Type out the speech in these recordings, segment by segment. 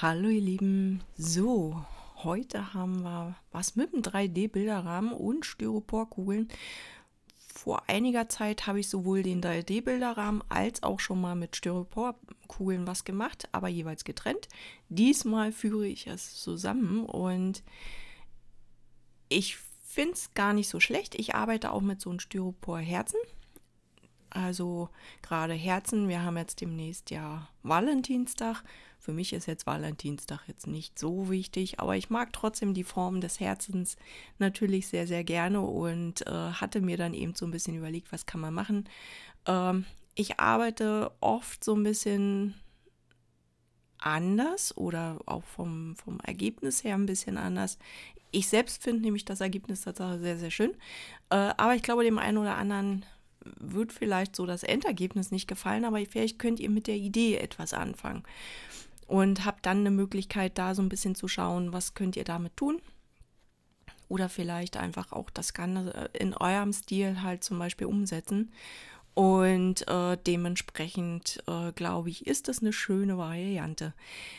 Hallo ihr Lieben, so heute haben wir was mit dem 3D-Bilderrahmen und Styroporkugeln. Vor einiger Zeit habe ich sowohl den 3D-Bilderrahmen als auch schon mal mit Styroporkugeln was gemacht, aber jeweils getrennt. Diesmal führe ich es zusammen und ich finde es gar nicht so schlecht. Ich arbeite auch mit so einem Styroporherzen. herzen also gerade Herzen, wir haben jetzt demnächst ja Valentinstag. Für mich ist jetzt Valentinstag jetzt nicht so wichtig, aber ich mag trotzdem die Form des Herzens natürlich sehr, sehr gerne und äh, hatte mir dann eben so ein bisschen überlegt, was kann man machen. Ähm, ich arbeite oft so ein bisschen anders oder auch vom, vom Ergebnis her ein bisschen anders. Ich selbst finde nämlich das Ergebnis tatsächlich sehr, sehr schön. Äh, aber ich glaube, dem einen oder anderen wird vielleicht so das Endergebnis nicht gefallen, aber vielleicht könnt ihr mit der Idee etwas anfangen. Und habt dann eine Möglichkeit, da so ein bisschen zu schauen, was könnt ihr damit tun. Oder vielleicht einfach auch das Ganze äh, in eurem Stil halt zum Beispiel umsetzen. Und äh, dementsprechend, äh, glaube ich, ist das eine schöne Variante.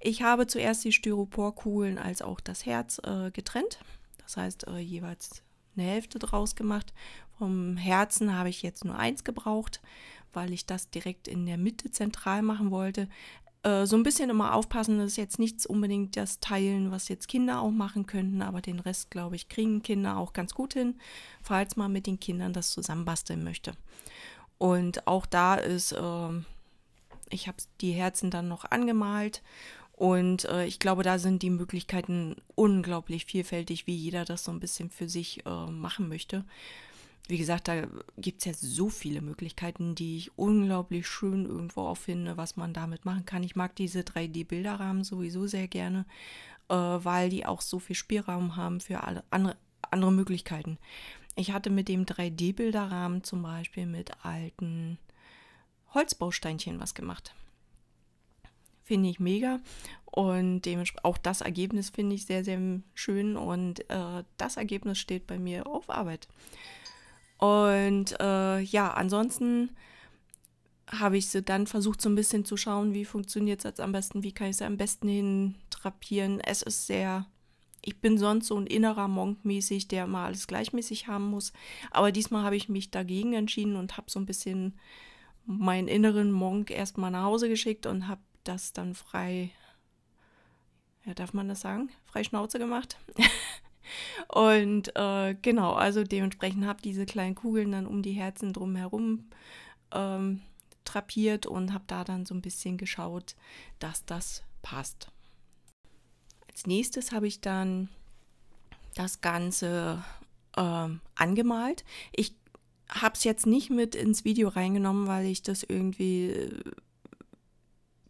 Ich habe zuerst die Styroporkugeln als auch das Herz äh, getrennt. Das heißt äh, jeweils eine Hälfte draus gemacht. Vom Herzen habe ich jetzt nur eins gebraucht, weil ich das direkt in der Mitte zentral machen wollte. Äh, so ein bisschen immer aufpassen, das ist jetzt nichts unbedingt das Teilen, was jetzt Kinder auch machen könnten, aber den Rest, glaube ich, kriegen Kinder auch ganz gut hin, falls man mit den Kindern das zusammenbasteln möchte. Und auch da ist, äh, ich habe die Herzen dann noch angemalt und äh, ich glaube, da sind die Möglichkeiten unglaublich vielfältig, wie jeder das so ein bisschen für sich äh, machen möchte. Wie gesagt, da gibt es ja so viele Möglichkeiten, die ich unglaublich schön irgendwo auch finde, was man damit machen kann. Ich mag diese 3D-Bilderrahmen sowieso sehr gerne, äh, weil die auch so viel Spielraum haben für alle andere, andere Möglichkeiten. Ich hatte mit dem 3D-Bilderrahmen zum Beispiel mit alten Holzbausteinchen was gemacht. Finde ich mega. Und dementsprechend auch das Ergebnis finde ich sehr, sehr schön. Und äh, das Ergebnis steht bei mir auf Arbeit. Und äh, ja, ansonsten habe ich sie dann versucht, so ein bisschen zu schauen, wie funktioniert es jetzt am besten, wie kann ich es am besten hin trapieren. Es ist sehr, ich bin sonst so ein innerer Monk mäßig, der mal alles gleichmäßig haben muss. Aber diesmal habe ich mich dagegen entschieden und habe so ein bisschen meinen inneren Monk erstmal nach Hause geschickt und habe das dann frei, ja, darf man das sagen? Frei Schnauze gemacht. und äh, genau, also dementsprechend habe diese kleinen Kugeln dann um die Herzen drumherum ähm, trapiert und habe da dann so ein bisschen geschaut, dass das passt. Als nächstes habe ich dann das Ganze äh, angemalt. Ich habe es jetzt nicht mit ins Video reingenommen, weil ich das irgendwie äh,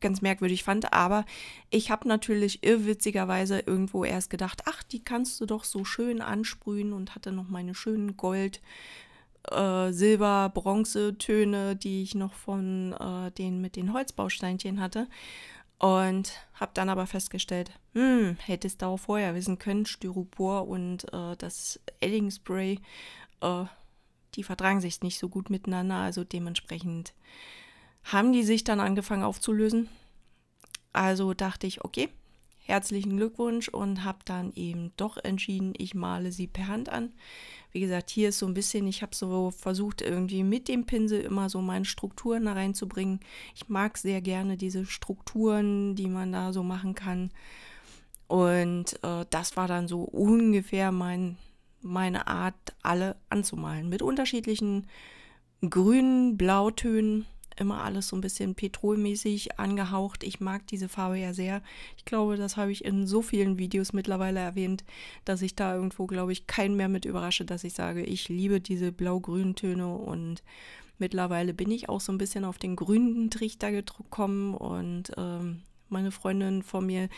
ganz merkwürdig fand. Aber ich habe natürlich irrwitzigerweise irgendwo erst gedacht, ach, die kannst du doch so schön ansprühen und hatte noch meine schönen Gold. Äh, Silber, Bronzetöne, die ich noch von äh, den mit den Holzbausteinchen hatte. Und habe dann aber festgestellt, hm, hätte es da auch vorher wissen können, Styropor und äh, das Edding-Spray, äh, die vertragen sich nicht so gut miteinander. Also dementsprechend haben die sich dann angefangen aufzulösen. Also dachte ich, okay, herzlichen Glückwunsch und habe dann eben doch entschieden, ich male sie per Hand an. Wie gesagt, hier ist so ein bisschen, ich habe so versucht, irgendwie mit dem Pinsel immer so meine Strukturen da reinzubringen. Ich mag sehr gerne diese Strukturen, die man da so machen kann. Und äh, das war dann so ungefähr mein, meine Art, alle anzumalen. Mit unterschiedlichen grünen Blautönen immer alles so ein bisschen petrolmäßig angehaucht. Ich mag diese Farbe ja sehr. Ich glaube, das habe ich in so vielen Videos mittlerweile erwähnt, dass ich da irgendwo, glaube ich, keinen mehr mit überrasche, dass ich sage, ich liebe diese blau-grünen Töne und mittlerweile bin ich auch so ein bisschen auf den grünen Trichter gekommen und ähm, meine Freundin von mir,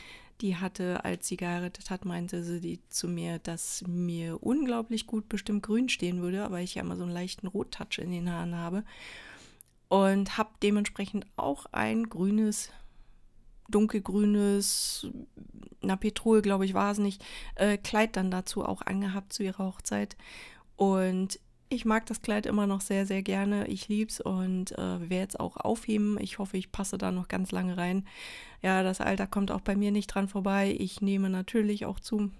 die hatte, als sie geheiratet hat, meinte sie zu mir, dass mir unglaublich gut bestimmt grün stehen würde, aber ich ja immer so einen leichten Rottouch in den Haaren habe und habe dementsprechend auch ein grünes, dunkelgrünes, na Petrol, glaube ich, war es nicht, äh, Kleid dann dazu auch angehabt zu ihrer Hochzeit. Und ich mag das Kleid immer noch sehr, sehr gerne. Ich liebe es und äh, werde es auch aufheben. Ich hoffe, ich passe da noch ganz lange rein. Ja, das Alter kommt auch bei mir nicht dran vorbei. Ich nehme natürlich auch zu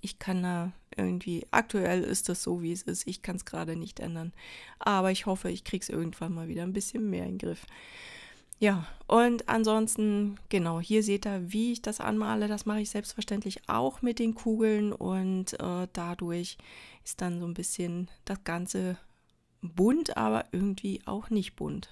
ich kann da irgendwie, aktuell ist das so, wie es ist. Ich kann es gerade nicht ändern. Aber ich hoffe, ich kriege es irgendwann mal wieder ein bisschen mehr in den Griff. Ja, und ansonsten, genau, hier seht ihr, wie ich das anmale. Das mache ich selbstverständlich auch mit den Kugeln und äh, dadurch ist dann so ein bisschen das Ganze bunt, aber irgendwie auch nicht bunt.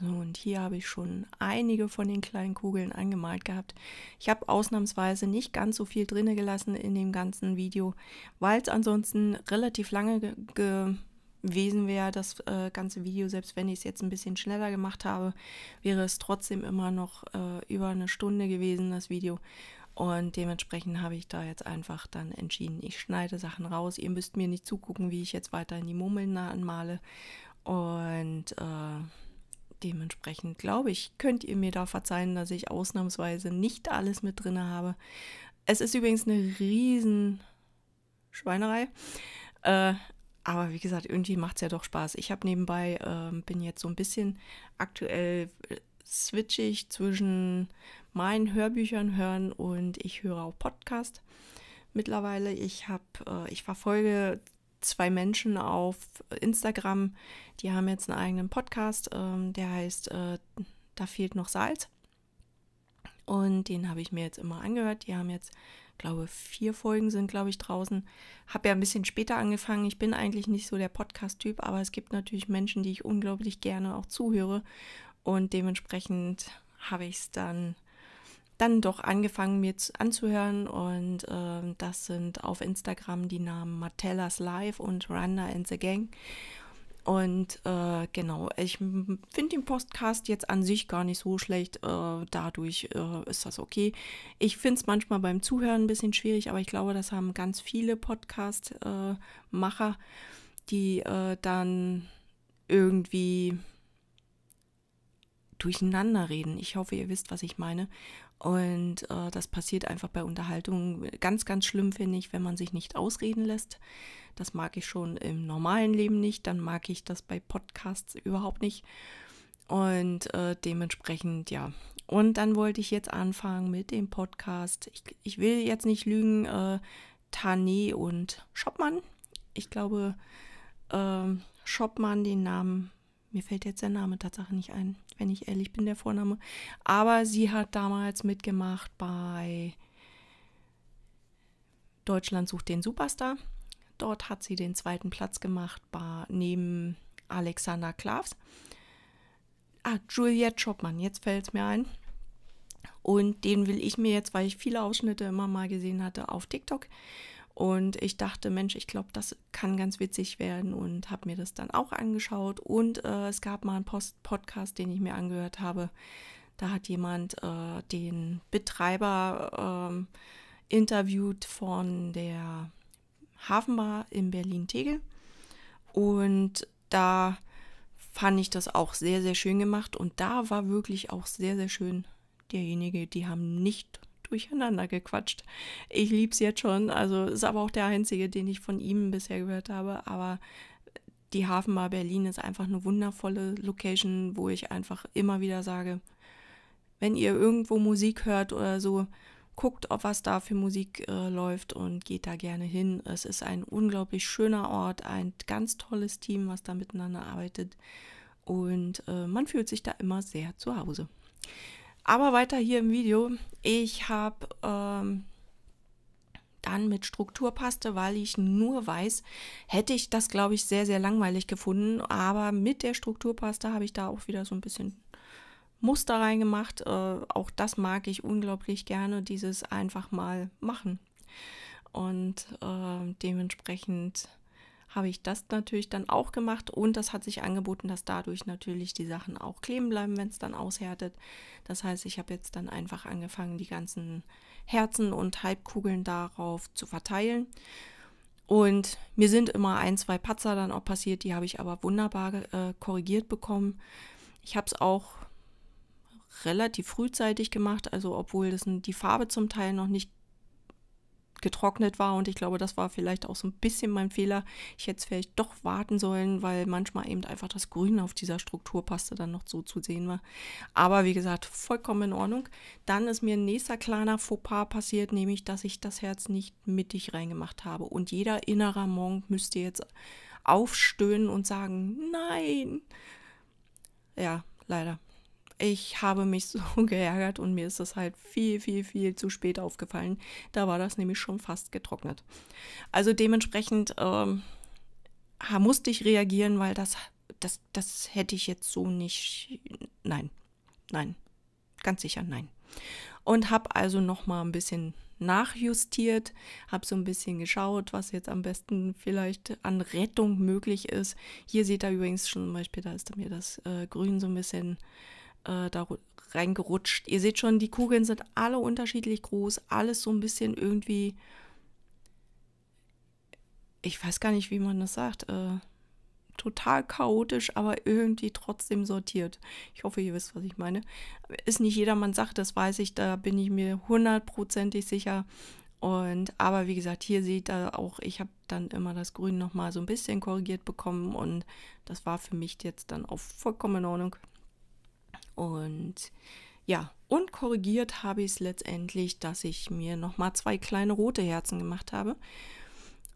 So, und hier habe ich schon einige von den kleinen Kugeln angemalt gehabt. Ich habe ausnahmsweise nicht ganz so viel drinne gelassen in dem ganzen Video, weil es ansonsten relativ lange gewesen wäre, das äh, ganze Video. Selbst wenn ich es jetzt ein bisschen schneller gemacht habe, wäre es trotzdem immer noch äh, über eine Stunde gewesen, das Video. Und dementsprechend habe ich da jetzt einfach dann entschieden, ich schneide Sachen raus. Ihr müsst mir nicht zugucken, wie ich jetzt weiter in die Murmeln anmale. Und äh, dementsprechend glaube ich, könnt ihr mir da verzeihen, dass ich ausnahmsweise nicht alles mit drin habe. Es ist übrigens eine riesen Schweinerei. Äh, aber wie gesagt, irgendwie macht es ja doch Spaß. Ich habe nebenbei, äh, bin jetzt so ein bisschen aktuell äh, switche zwischen meinen Hörbüchern hören und ich höre auch Podcast mittlerweile. Ich habe, äh, ich verfolge zwei Menschen auf Instagram, die haben jetzt einen eigenen Podcast, ähm, der heißt äh, Da fehlt noch Salz. Und den habe ich mir jetzt immer angehört. Die haben jetzt, glaube vier Folgen sind, glaube ich, draußen. Habe ja ein bisschen später angefangen. Ich bin eigentlich nicht so der Podcast-Typ, aber es gibt natürlich Menschen, die ich unglaublich gerne auch zuhöre. Und dementsprechend habe ich es dann dann doch angefangen, mir anzuhören. Und äh, das sind auf Instagram die Namen Martellas Live und Randa and the Gang. Und äh, genau, ich finde den Podcast jetzt an sich gar nicht so schlecht. Äh, dadurch äh, ist das okay. Ich finde es manchmal beim Zuhören ein bisschen schwierig, aber ich glaube, das haben ganz viele Podcast-Macher, die äh, dann irgendwie durcheinander reden. Ich hoffe, ihr wisst, was ich meine. Und äh, das passiert einfach bei Unterhaltungen. Ganz, ganz schlimm finde ich, wenn man sich nicht ausreden lässt. Das mag ich schon im normalen Leben nicht. Dann mag ich das bei Podcasts überhaupt nicht. Und äh, dementsprechend, ja. Und dann wollte ich jetzt anfangen mit dem Podcast. Ich, ich will jetzt nicht lügen, äh, Tane und Schoppmann. Ich glaube, äh, Schoppmann, den Namen, mir fällt jetzt der Name tatsächlich nicht ein wenn ich ehrlich bin, der Vorname. Aber sie hat damals mitgemacht bei Deutschland sucht den Superstar. Dort hat sie den zweiten Platz gemacht bei, neben Alexander Klavs. Ah, Juliette Schoppmann, jetzt fällt es mir ein. Und den will ich mir jetzt, weil ich viele Ausschnitte immer mal gesehen hatte, auf TikTok und ich dachte, Mensch, ich glaube, das kann ganz witzig werden und habe mir das dann auch angeschaut. Und äh, es gab mal einen Post Podcast, den ich mir angehört habe. Da hat jemand äh, den Betreiber ähm, interviewt von der Hafenbar in Berlin-Tegel. Und da fand ich das auch sehr, sehr schön gemacht. Und da war wirklich auch sehr, sehr schön derjenige, die haben nicht durcheinander gequatscht. Ich liebe es jetzt schon, also ist aber auch der einzige, den ich von ihm bisher gehört habe, aber die Hafenbar Berlin ist einfach eine wundervolle Location, wo ich einfach immer wieder sage, wenn ihr irgendwo Musik hört oder so, guckt, ob was da für Musik äh, läuft und geht da gerne hin. Es ist ein unglaublich schöner Ort, ein ganz tolles Team, was da miteinander arbeitet und äh, man fühlt sich da immer sehr zu Hause. Aber weiter hier im Video. Ich habe ähm, dann mit Strukturpaste, weil ich nur weiß, hätte ich das, glaube ich, sehr, sehr langweilig gefunden. Aber mit der Strukturpaste habe ich da auch wieder so ein bisschen Muster reingemacht. Äh, auch das mag ich unglaublich gerne, dieses einfach mal machen. Und äh, dementsprechend habe ich das natürlich dann auch gemacht und das hat sich angeboten, dass dadurch natürlich die Sachen auch kleben bleiben, wenn es dann aushärtet. Das heißt, ich habe jetzt dann einfach angefangen, die ganzen Herzen und Halbkugeln darauf zu verteilen. Und mir sind immer ein, zwei Patzer dann auch passiert, die habe ich aber wunderbar äh, korrigiert bekommen. Ich habe es auch relativ frühzeitig gemacht, also obwohl das die Farbe zum Teil noch nicht getrocknet war und ich glaube, das war vielleicht auch so ein bisschen mein Fehler. Ich hätte es vielleicht doch warten sollen, weil manchmal eben einfach das Grün auf dieser Strukturpaste dann noch so zu sehen war. Aber wie gesagt, vollkommen in Ordnung. Dann ist mir ein nächster kleiner Fauxpas passiert, nämlich, dass ich das Herz nicht mittig reingemacht habe und jeder innerer Monk müsste jetzt aufstöhnen und sagen, nein. Ja, leider ich habe mich so geärgert und mir ist das halt viel, viel, viel zu spät aufgefallen. Da war das nämlich schon fast getrocknet. Also dementsprechend ähm, musste ich reagieren, weil das, das, das hätte ich jetzt so nicht. Nein, nein, ganz sicher nein. Und habe also nochmal ein bisschen nachjustiert, habe so ein bisschen geschaut, was jetzt am besten vielleicht an Rettung möglich ist. Hier seht ihr übrigens schon zum Beispiel, da ist mir das äh, Grün so ein bisschen äh, da reingerutscht. Ihr seht schon, die Kugeln sind alle unterschiedlich groß, alles so ein bisschen irgendwie, ich weiß gar nicht, wie man das sagt, äh, total chaotisch, aber irgendwie trotzdem sortiert. Ich hoffe, ihr wisst, was ich meine. Ist nicht jedermann Sache, das weiß ich, da bin ich mir hundertprozentig sicher. Und aber wie gesagt, hier seht ihr auch, ich habe dann immer das Grün nochmal so ein bisschen korrigiert bekommen und das war für mich jetzt dann auch vollkommen in Ordnung. Und ja, und korrigiert habe ich es letztendlich, dass ich mir nochmal zwei kleine rote Herzen gemacht habe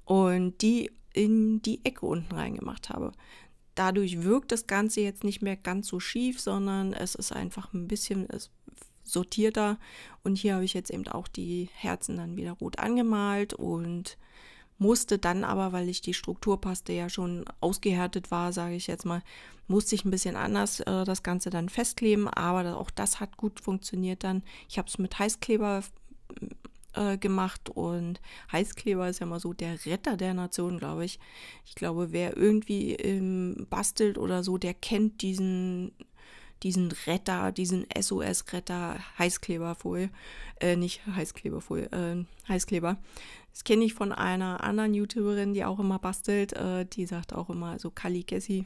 und die in die Ecke unten reingemacht habe. Dadurch wirkt das Ganze jetzt nicht mehr ganz so schief, sondern es ist einfach ein bisschen sortierter. Und hier habe ich jetzt eben auch die Herzen dann wieder rot angemalt und musste dann aber, weil ich die Strukturpaste ja schon ausgehärtet war, sage ich jetzt mal, musste ich ein bisschen anders äh, das Ganze dann festkleben, aber auch das hat gut funktioniert dann. Ich habe es mit Heißkleber äh, gemacht und Heißkleber ist ja mal so der Retter der Nation, glaube ich. Ich glaube, wer irgendwie ähm, bastelt oder so, der kennt diesen diesen Retter, diesen SOS-Retter, Heißkleberfolie, äh, nicht Heißkleberfolie, äh, Heißkleber, das kenne ich von einer anderen YouTuberin, die auch immer bastelt. Äh, die sagt auch immer so Kali Gessi,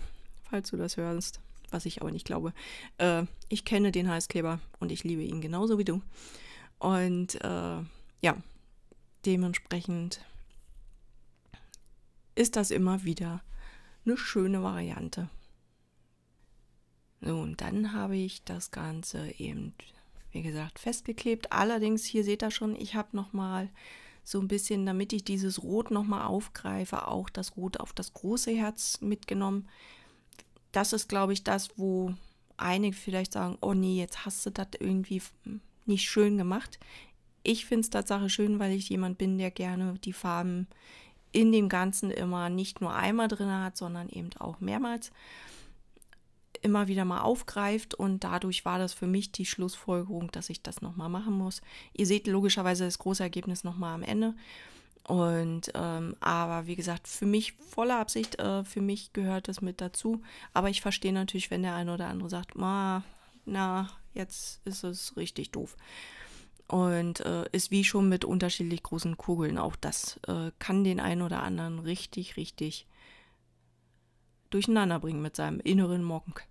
falls du das hörst, was ich aber nicht glaube. Äh, ich kenne den Heißkleber und ich liebe ihn genauso wie du. Und äh, ja, dementsprechend ist das immer wieder eine schöne Variante. So, und dann habe ich das Ganze eben, wie gesagt, festgeklebt. Allerdings, hier seht ihr schon, ich habe nochmal mal so ein bisschen, damit ich dieses Rot nochmal aufgreife, auch das Rot auf das große Herz mitgenommen. Das ist, glaube ich, das, wo einige vielleicht sagen, oh nee, jetzt hast du das irgendwie nicht schön gemacht. Ich finde es tatsächlich schön, weil ich jemand bin, der gerne die Farben in dem Ganzen immer nicht nur einmal drin hat, sondern eben auch mehrmals immer wieder mal aufgreift und dadurch war das für mich die Schlussfolgerung, dass ich das nochmal machen muss. Ihr seht logischerweise das große Ergebnis nochmal am Ende. Und ähm, aber wie gesagt, für mich voller Absicht, äh, für mich gehört das mit dazu. Aber ich verstehe natürlich, wenn der eine oder andere sagt, ma, na, jetzt ist es richtig doof. Und äh, ist wie schon mit unterschiedlich großen Kugeln. Auch das äh, kann den einen oder anderen richtig, richtig durcheinander bringen mit seinem inneren Monk.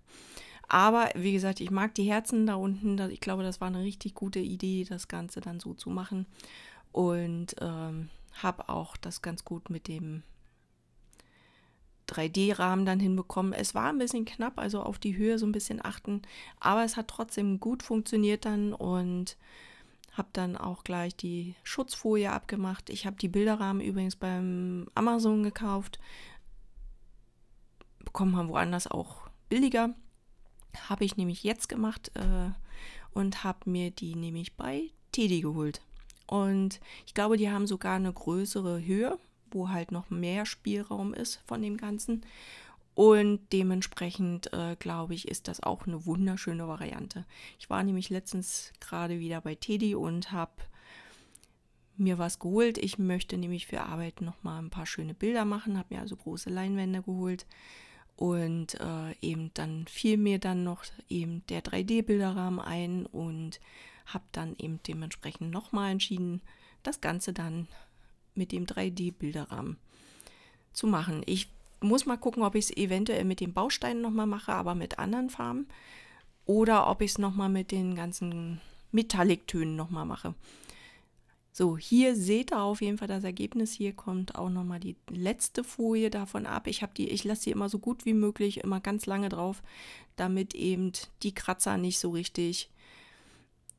Aber wie gesagt, ich mag die Herzen da unten. Ich glaube, das war eine richtig gute Idee, das Ganze dann so zu machen. Und ähm, habe auch das ganz gut mit dem 3D-Rahmen dann hinbekommen. Es war ein bisschen knapp, also auf die Höhe so ein bisschen achten. Aber es hat trotzdem gut funktioniert dann und habe dann auch gleich die Schutzfolie abgemacht. Ich habe die Bilderrahmen übrigens beim Amazon gekauft bekommt man woanders auch billiger. Habe ich nämlich jetzt gemacht äh, und habe mir die nämlich bei Teddy geholt. Und ich glaube, die haben sogar eine größere Höhe, wo halt noch mehr Spielraum ist von dem Ganzen. Und dementsprechend, äh, glaube ich, ist das auch eine wunderschöne Variante. Ich war nämlich letztens gerade wieder bei Teddy und habe mir was geholt. Ich möchte nämlich für Arbeit nochmal ein paar schöne Bilder machen, habe mir also große Leinwände geholt und äh, eben dann fiel mir dann noch eben der 3D-Bilderrahmen ein und habe dann eben dementsprechend nochmal entschieden, das Ganze dann mit dem 3D-Bilderrahmen zu machen. Ich muss mal gucken, ob ich es eventuell mit den Bausteinen nochmal mache, aber mit anderen Farben oder ob ich es nochmal mit den ganzen Metalliktönen nochmal mache. So, hier seht ihr auf jeden Fall das Ergebnis. Hier kommt auch nochmal die letzte Folie davon ab. Ich, die, ich lasse sie immer so gut wie möglich, immer ganz lange drauf, damit eben die Kratzer nicht so richtig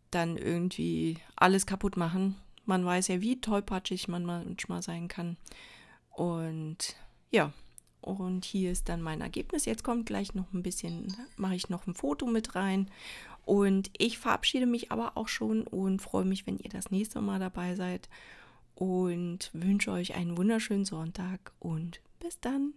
dann irgendwie alles kaputt machen. Man weiß ja, wie tollpatschig man manchmal sein kann. Und ja, und hier ist dann mein Ergebnis. Jetzt kommt gleich noch ein bisschen, mache ich noch ein Foto mit rein und ich verabschiede mich aber auch schon und freue mich, wenn ihr das nächste Mal dabei seid und wünsche euch einen wunderschönen Sonntag und bis dann.